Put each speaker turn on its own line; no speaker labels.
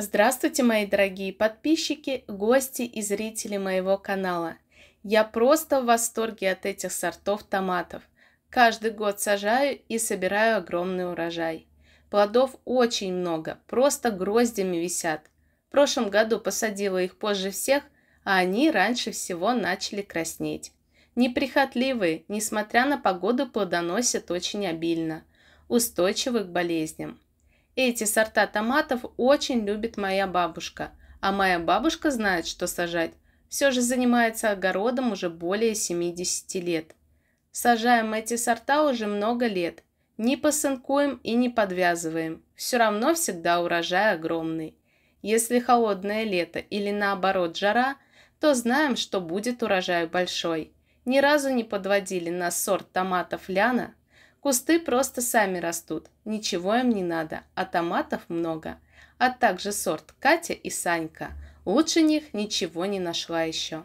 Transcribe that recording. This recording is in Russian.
Здравствуйте, мои дорогие подписчики, гости и зрители моего канала. Я просто в восторге от этих сортов томатов. Каждый год сажаю и собираю огромный урожай. Плодов очень много, просто гроздями висят. В прошлом году посадила их позже всех, а они раньше всего начали краснеть. Неприхотливые, несмотря на погоду, плодоносят очень обильно, устойчивы к болезням. Эти сорта томатов очень любит моя бабушка, а моя бабушка знает, что сажать. Все же занимается огородом уже более 70 лет. Сажаем эти сорта уже много лет. Не посынкуем и не подвязываем. Все равно всегда урожай огромный. Если холодное лето или наоборот жара, то знаем, что будет урожай большой. Ни разу не подводили на сорт томатов Ляна Кусты просто сами растут, ничего им не надо, а томатов много. А также сорт Катя и Санька. Лучше них ничего не нашла еще.